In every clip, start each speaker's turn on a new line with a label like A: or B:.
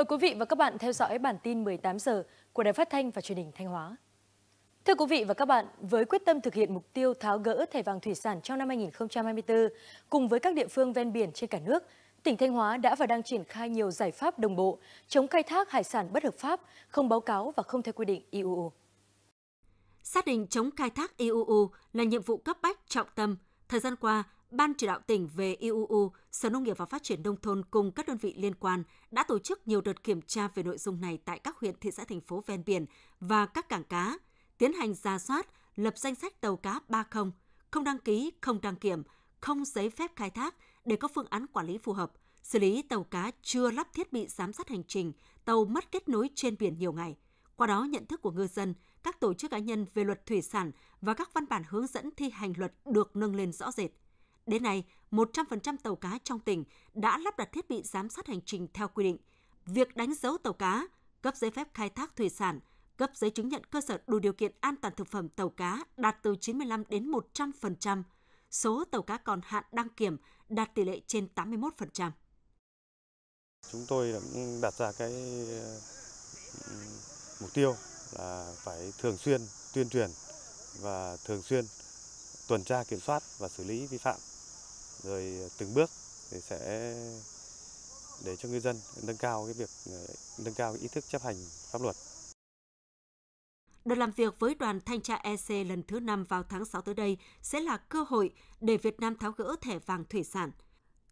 A: Mời quý vị và các bạn theo dõi bản tin 18 giờ của Đài Phát thanh và Truyền hình Thanh Hóa. Thưa quý vị và các bạn, với quyết tâm thực hiện mục tiêu tháo gỡ thẻ vàng thủy sản trong năm 2024, cùng với các địa phương ven biển trên cả nước, tỉnh Thanh Hóa đã và đang triển khai nhiều giải pháp đồng bộ chống khai thác hải sản bất hợp pháp, không báo cáo và không theo quy định IUU.
B: Xác định chống khai thác IUU là nhiệm vụ cấp bách trọng tâm. Thời gian qua, Ban chỉ đạo tỉnh về IUU, Sở Nông nghiệp và Phát triển Nông thôn cùng các đơn vị liên quan đã tổ chức nhiều đợt kiểm tra về nội dung này tại các huyện, thị xã, thành phố ven biển và các cảng cá, tiến hành ra soát, lập danh sách tàu cá 30, không đăng ký, không đăng kiểm, không giấy phép khai thác để có phương án quản lý phù hợp, xử lý tàu cá chưa lắp thiết bị giám sát hành trình, tàu mất kết nối trên biển nhiều ngày. Qua đó, nhận thức của ngư dân, các tổ chức cá nhân về luật thủy sản và các văn bản hướng dẫn thi hành luật được nâng lên rõ rệt. Đến nay, 100% tàu cá trong tỉnh đã lắp đặt thiết bị giám sát hành trình theo quy định. Việc đánh dấu tàu cá, cấp giấy phép khai thác thủy sản, cấp giấy chứng nhận cơ sở đủ điều kiện an toàn thực phẩm tàu cá đạt từ 95 đến 100%. Số tàu cá còn hạn đăng kiểm đạt tỷ lệ trên 81%.
C: Chúng tôi cũng đặt ra cái ừ, mục tiêu là phải thường xuyên tuyên truyền và thường xuyên tuần tra kiểm soát và xử lý vi phạm rồi ờ, từng bước thì sẽ để cho ngư dân nâng cao cái việc ờ, nâng cao cái ý thức chấp hành pháp luật.
B: Đợt làm việc với đoàn thanh tra EC lần thứ 5 vào tháng 6 tới đây sẽ là cơ hội để Việt Nam tháo gỡ thẻ vàng thủy sản.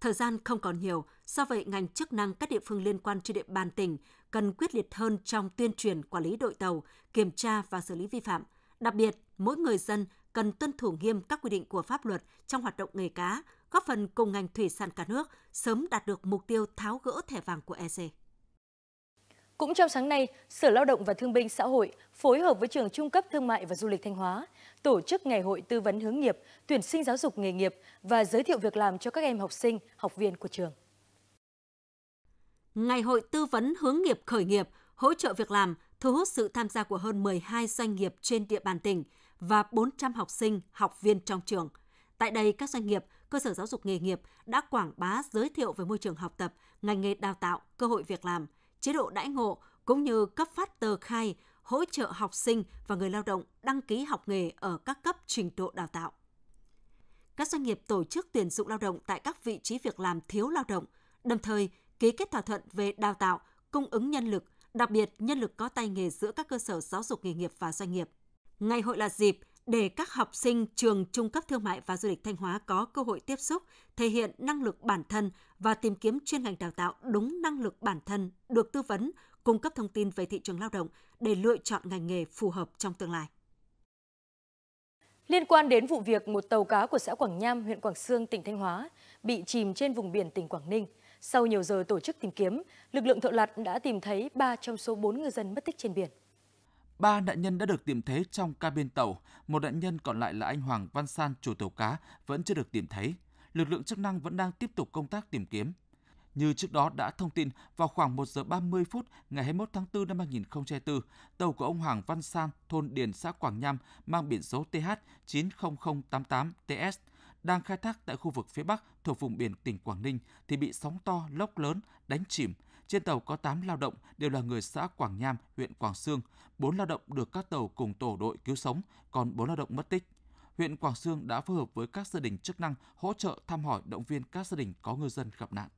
B: Thời gian không còn nhiều, do vậy ngành chức năng các địa phương liên quan trên địa bàn tỉnh cần quyết liệt hơn trong tuyên truyền quản lý đội tàu, kiểm tra và xử lý vi phạm. Đặc biệt, mỗi người dân cần tuân thủ nghiêm các quy định của pháp luật trong hoạt động nghề cá, góp phần cùng ngành thủy sản cả nước sớm đạt được mục tiêu tháo gỡ thẻ vàng của EC.
A: Cũng trong sáng nay, Sở Lao động và Thương binh Xã hội phối hợp với Trường Trung cấp Thương mại và Du lịch Thanh Hóa tổ chức ngày hội tư vấn hướng nghiệp, tuyển sinh giáo dục nghề nghiệp và giới thiệu việc làm cho các em học sinh, học viên của trường.
B: Ngày hội tư vấn hướng nghiệp khởi nghiệp, hỗ trợ việc làm thu hút sự tham gia của hơn 12 doanh nghiệp trên địa bàn tỉnh và 400 học sinh, học viên trong trường – Tại đây, các doanh nghiệp, cơ sở giáo dục nghề nghiệp đã quảng bá giới thiệu về môi trường học tập, ngành nghề đào tạo, cơ hội việc làm, chế độ đãi ngộ cũng như cấp phát tờ khai hỗ trợ học sinh và người lao động đăng ký học nghề ở các cấp trình độ đào tạo. Các doanh nghiệp tổ chức tuyển dụng lao động tại các vị trí việc làm thiếu lao động, đồng thời ký kết thỏa thuận về đào tạo, cung ứng nhân lực, đặc biệt nhân lực có tay nghề giữa các cơ sở giáo dục nghề nghiệp và doanh nghiệp. Ngày hội là dịp để các học sinh trường Trung cấp Thương mại và Du lịch Thanh Hóa có cơ hội tiếp xúc, thể hiện năng lực bản thân và tìm kiếm chuyên ngành đào tạo đúng năng lực bản thân, được tư vấn, cung cấp thông tin về thị trường lao động để lựa chọn ngành nghề phù hợp trong tương lai.
A: Liên quan đến vụ việc một tàu cá của xã Quảng Nham, huyện Quảng Sương, tỉnh Thanh Hóa bị chìm trên vùng biển tỉnh Quảng Ninh, sau nhiều giờ tổ chức tìm kiếm, lực lượng thợ lặn đã tìm thấy 3 trong số 4 ngư dân mất tích trên biển.
C: Ba nạn nhân đã được tìm thấy trong cabin tàu, một nạn nhân còn lại là anh Hoàng Văn San chủ tàu cá vẫn chưa được tìm thấy. Lực lượng chức năng vẫn đang tiếp tục công tác tìm kiếm. Như trước đó đã thông tin, vào khoảng 1 giờ 30 phút ngày 21 tháng 4 năm 2004, tàu của ông Hoàng Văn San, thôn Điền, xã Quảng Nham mang biển số TH 90088 TS đang khai thác tại khu vực phía Bắc thuộc vùng biển tỉnh Quảng Ninh thì bị sóng to, lốc lớn đánh chìm, trên tàu có 8 lao động đều là người xã Quảng Nham, huyện Quảng Sương. 4 lao động được các tàu cùng tổ đội cứu sống, còn 4 lao động mất tích. Huyện Quảng Sương đã phối hợp với các gia đình chức năng hỗ trợ thăm hỏi động viên các gia đình có ngư dân gặp nạn.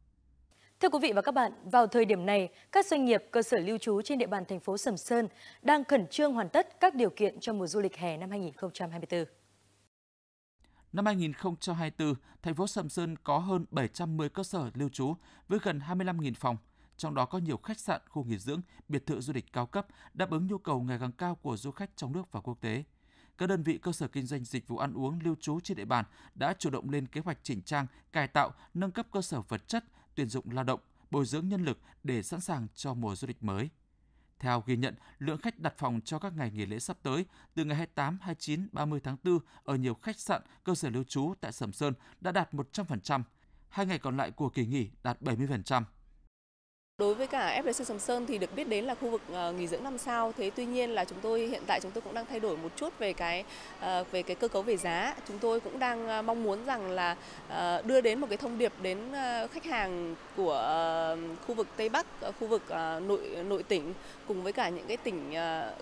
A: Thưa quý vị và các bạn, vào thời điểm này, các doanh nghiệp cơ sở lưu trú trên địa bàn thành phố Sầm Sơn đang khẩn trương hoàn tất các điều kiện cho mùa du lịch hè năm 2024.
C: Năm 2024, thành phố Sầm Sơn có hơn 710 cơ sở lưu trú với gần 25.000 phòng trong đó có nhiều khách sạn, khu nghỉ dưỡng, biệt thự du lịch cao cấp đáp ứng nhu cầu ngày càng cao của du khách trong nước và quốc tế. Các đơn vị cơ sở kinh doanh dịch vụ ăn uống lưu trú trên địa bàn đã chủ động lên kế hoạch chỉnh trang, cải tạo, nâng cấp cơ sở vật chất, tuyển dụng lao động, bồi dưỡng nhân lực để sẵn sàng cho mùa du lịch mới. Theo ghi nhận, lượng khách đặt phòng cho các ngày nghỉ lễ sắp tới từ ngày 28, 29, 30 tháng 4 ở nhiều khách sạn, cơ sở lưu trú tại Sầm Sơn đã đạt 100%, hai ngày còn lại của kỳ nghỉ đạt 70%.
B: Đối với cả FLC Sầm Sơn thì được biết đến là khu vực ờ, nghỉ dưỡng năm sao. Thế tuy nhiên là chúng tôi hiện tại chúng tôi cũng đang thay đổi một chút về cái ờ, về cái cơ cấu về giá. Chúng tôi cũng đang ờ, mong muốn rằng là đưa đến một cái thông điệp đến khách hàng của khu vực Tây Bắc, khu vực nội nội tỉnh cùng với cả những cái tỉnh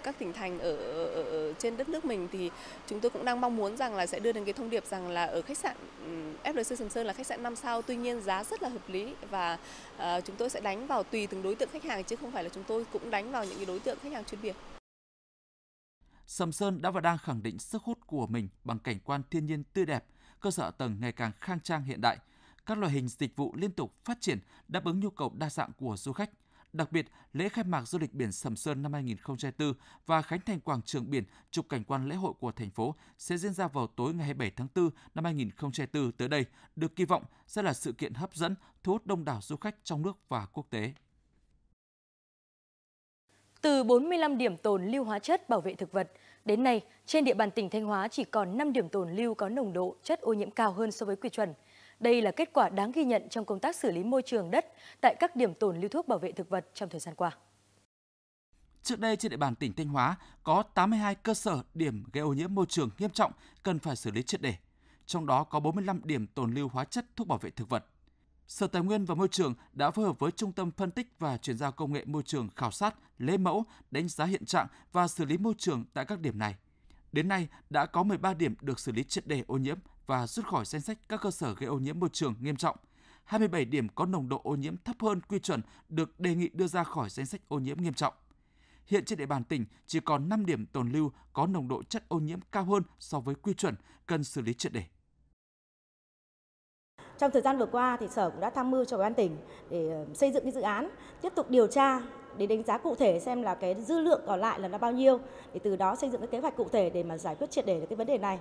B: các tỉnh thành ở, ở, ở trên đất nước mình thì chúng tôi cũng đang mong muốn rằng là sẽ đưa đến cái thông điệp rằng là ở khách sạn ừ, FLC Sầm Sơn là khách sạn năm sao, tuy nhiên giá rất là hợp lý và chúng tôi sẽ đánh vào tùy từng đối tượng khách hàng chứ không phải là chúng tôi cũng đánh vào những cái đối tượng khách hàng chuyên biệt.
C: Sầm Sơn đã và đang khẳng định sức hút của mình bằng cảnh quan thiên nhiên tươi đẹp, cơ sở tầng ngày càng khang trang hiện đại. Các loại hình dịch vụ liên tục phát triển đáp ứng nhu cầu đa dạng của du khách – Đặc biệt, lễ khai mạc du lịch biển Sầm Sơn năm 2024 và khánh thành quảng trường biển trục cảnh quan lễ hội của thành phố sẽ diễn ra vào tối ngày 27 tháng 4 năm 2024 tới đây, được kỳ vọng sẽ là sự kiện hấp dẫn thu hút đông đảo du khách trong nước và quốc tế.
A: Từ 45 điểm tồn lưu hóa chất bảo vệ thực vật, đến nay trên địa bàn tỉnh Thanh Hóa chỉ còn 5 điểm tồn lưu có nồng độ chất ô nhiễm cao hơn so với quy chuẩn – đây là kết quả đáng ghi nhận trong công tác xử lý môi trường đất tại các điểm tồn lưu thuốc bảo vệ thực vật trong thời gian qua.
C: Trước đây trên địa bàn tỉnh Thanh Hóa có 82 cơ sở điểm gây ô nhiễm môi trường nghiêm trọng cần phải xử lý triệt để. Trong đó có 45 điểm tồn lưu hóa chất thuốc bảo vệ thực vật. Sở Tài nguyên và Môi trường đã phối hợp với Trung tâm Phân tích và Chuyển giao Công nghệ Môi trường khảo sát, lấy mẫu, đánh giá hiện trạng và xử lý môi trường tại các điểm này. Đến nay đã có 13 điểm được xử lý triệt đề ô nhiễm và rút khỏi danh sách các cơ sở gây ô nhiễm môi trường nghiêm trọng. 27 điểm có nồng độ ô nhiễm thấp hơn quy chuẩn được đề nghị đưa ra khỏi danh sách ô nhiễm nghiêm trọng. Hiện trên địa bàn tỉnh chỉ còn 5 điểm tồn lưu có nồng độ chất ô nhiễm cao hơn so với quy chuẩn cần xử lý triệt để.
B: Trong thời gian vừa qua thì sở cũng đã tham mưu cho ban tỉnh để ờ, xây dựng cái dự án tiếp tục điều tra để đánh giá cụ thể xem là cái dư lượng còn lại là bao nhiêu để từ đó xây dựng cái kế hoạch cụ thể để mà giải quyết triệt để được cái vấn đề này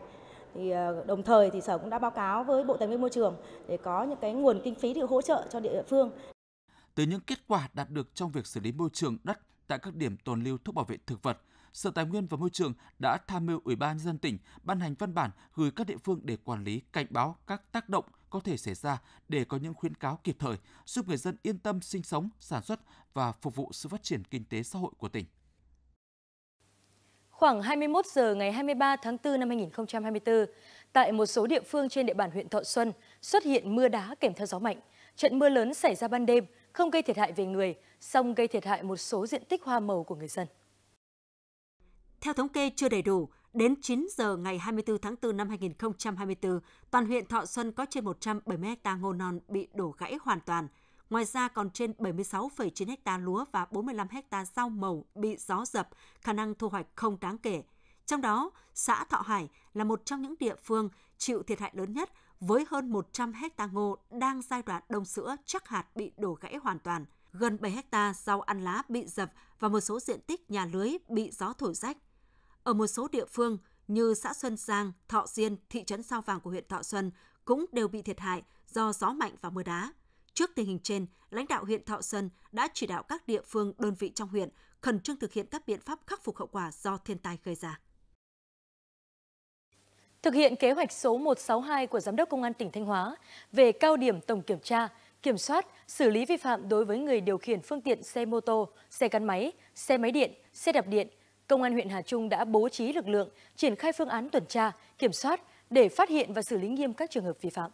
B: thì ờ, đồng thời thì sở cũng đã báo cáo với Bộ Tài nguyên Môi trường để có những cái nguồn kinh phí để hỗ trợ cho địa phương.
C: Từ những kết quả đạt được trong việc xử lý môi trường đất tại các điểm tồn lưu thuốc bảo vệ thực vật, Sở Tài nguyên và Môi trường đã tham mưu Ủy ban nhân dân tỉnh ban hành văn bản gửi các địa phương để quản lý, cảnh báo các tác động có thể xảy ra để có những khuyến cáo kịp thời, giúp người dân yên tâm sinh sống, sản xuất và phục vụ sự phát triển kinh tế xã hội của tỉnh.
A: Khoảng 21 giờ ngày 23 tháng 4 năm 2024, tại một số địa phương trên địa bàn huyện Thọ Xuân xuất hiện mưa đá kèm theo gió mạnh. Trận mưa lớn xảy ra ban đêm, không gây thiệt hại về người, song gây thiệt hại một số diện tích hoa màu của người dân.
B: Theo thống kê chưa đầy đủ, đến 9 giờ ngày 24 tháng 4 năm 2024, toàn huyện Thọ Xuân có trên 170 ha ngô non bị đổ gãy hoàn toàn – Ngoài ra còn trên 76,9 ha lúa và 45 ha rau màu bị gió dập, khả năng thu hoạch không đáng kể. Trong đó, xã Thọ Hải là một trong những địa phương chịu thiệt hại lớn nhất với hơn 100 ha ngô đang giai đoạn đông sữa chắc hạt bị đổ gãy hoàn toàn, gần 7 ha rau ăn lá bị dập và một số diện tích nhà lưới bị gió thổi rách. Ở một số địa phương như xã Xuân Giang, Thọ Diên, thị trấn Sao Vàng của huyện Thọ Xuân cũng đều bị thiệt hại do gió mạnh và mưa đá. Trước tình hình trên, lãnh đạo huyện Thọ Sơn đã chỉ đạo các địa phương, đơn vị trong huyện khẩn trương thực hiện các biện pháp khắc phục hậu
A: quả do thiên tai gây ra. Thực hiện kế hoạch số 162 của Giám đốc Công an tỉnh Thanh Hóa về cao điểm tổng kiểm tra, kiểm soát, xử lý vi phạm đối với người điều khiển phương tiện xe mô tô, xe gắn máy, xe máy điện, xe đạp điện, Công an huyện Hà Trung đã bố trí lực lượng triển khai phương án tuần tra, kiểm soát để phát hiện và xử lý nghiêm các trường hợp vi phạm.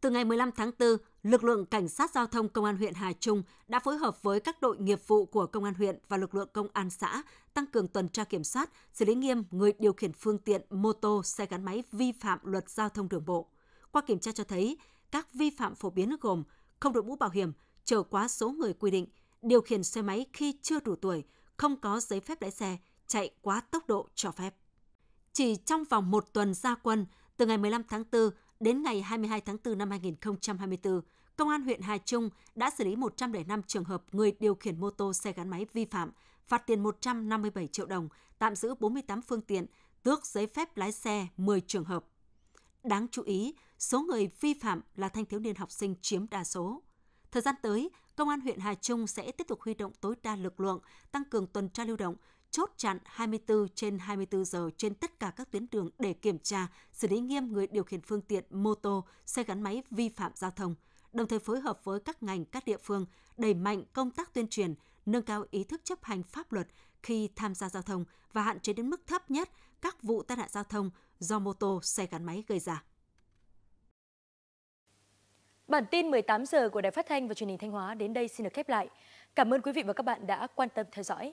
B: Từ ngày 15 tháng 4, lực lượng cảnh sát giao thông công an huyện Hà Trung đã phối hợp với các đội nghiệp vụ của công an huyện và lực lượng công an xã tăng cường tuần tra kiểm soát, xử lý nghiêm người điều khiển phương tiện mô tô, xe gắn máy vi phạm luật giao thông đường bộ. Qua kiểm tra cho thấy, các vi phạm phổ biến gồm không đội mũ bảo hiểm, chở quá số người quy định, điều khiển xe máy khi chưa đủ tuổi, không có giấy phép lái xe, chạy quá tốc độ cho phép. Chỉ trong vòng một tuần ra quân, từ ngày 15 tháng 4, Đến ngày 22 tháng 4 năm 2024, Công an huyện Hà Trung đã xử lý 105 trường hợp người điều khiển mô tô xe gắn máy vi phạm, phạt tiền 157 triệu đồng, tạm giữ 48 phương tiện, tước giấy phép lái xe 10 trường hợp. Đáng chú ý, số người vi phạm là thanh thiếu niên học sinh chiếm đa số. Thời gian tới, Công an huyện Hà Trung sẽ tiếp tục huy động tối đa lực lượng, tăng cường tuần tra lưu động, chốt chặn 24 trên 24 giờ trên tất cả các tuyến đường để kiểm tra, xử lý nghiêm người điều khiển phương tiện mô tô, xe gắn máy vi phạm giao thông, đồng thời phối hợp với các ngành, các địa phương đẩy mạnh công tác tuyên truyền, nâng cao ý thức chấp hành pháp luật khi tham gia giao thông và hạn chế đến mức thấp nhất các vụ tai nạn giao thông do mô tô, xe gắn máy gây ra.
A: Bản tin 18 giờ của Đài Phát thanh và Truyền hình Thanh Hóa đến đây xin được khép lại. Cảm ơn quý vị và các bạn đã quan tâm theo dõi.